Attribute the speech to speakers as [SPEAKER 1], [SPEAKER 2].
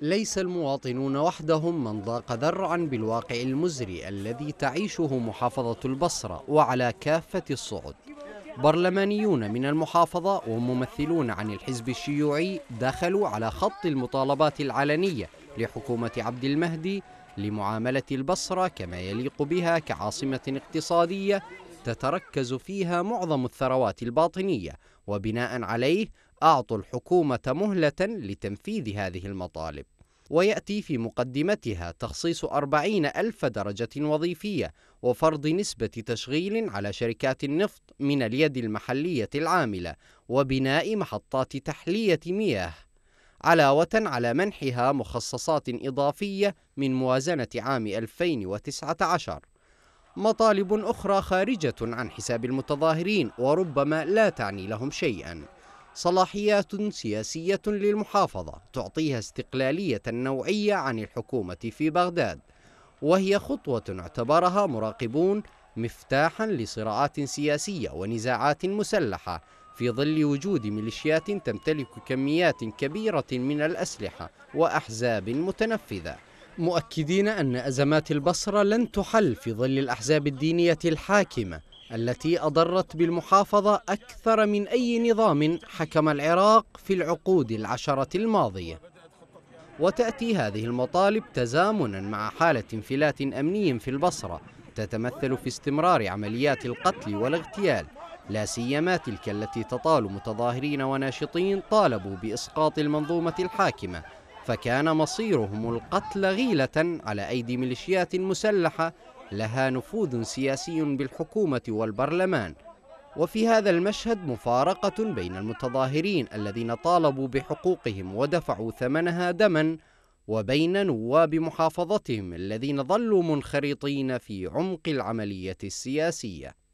[SPEAKER 1] ليس المواطنون وحدهم من ضاق ذرعا بالواقع المزري الذي تعيشه محافظة البصرة وعلى كافة الصعد برلمانيون من المحافظة وممثلون عن الحزب الشيوعي دخلوا على خط المطالبات العلنية لحكومة عبد المهدي لمعاملة البصرة كما يليق بها كعاصمة اقتصادية تتركز فيها معظم الثروات الباطنية وبناء عليه أعطوا الحكومة مهلة لتنفيذ هذه المطالب ويأتي في مقدمتها تخصيص أربعين ألف درجة وظيفية وفرض نسبة تشغيل على شركات النفط من اليد المحلية العاملة وبناء محطات تحلية مياه علاوة على منحها مخصصات إضافية من موازنة عام 2019 مطالب أخرى خارجة عن حساب المتظاهرين وربما لا تعني لهم شيئا صلاحيات سياسية للمحافظة تعطيها استقلالية نوعية عن الحكومة في بغداد وهي خطوة اعتبرها مراقبون مفتاحا لصراعات سياسية ونزاعات مسلحة في ظل وجود ميليشيات تمتلك كميات كبيرة من الأسلحة وأحزاب متنفذة مؤكدين أن أزمات البصرة لن تحل في ظل الأحزاب الدينية الحاكمة التي أضرت بالمحافظة أكثر من أي نظام حكم العراق في العقود العشرة الماضية وتأتي هذه المطالب تزامنا مع حالة انفلات أمني في البصرة تتمثل في استمرار عمليات القتل والاغتيال لا سيما تلك التي تطال متظاهرين وناشطين طالبوا بإسقاط المنظومة الحاكمة فكان مصيرهم القتل غيلة على أيدي ميليشيات مسلحة لها نفوذ سياسي بالحكومة والبرلمان وفي هذا المشهد مفارقة بين المتظاهرين الذين طالبوا بحقوقهم ودفعوا ثمنها دما وبين نواب محافظتهم الذين ظلوا منخرطين في عمق العملية السياسية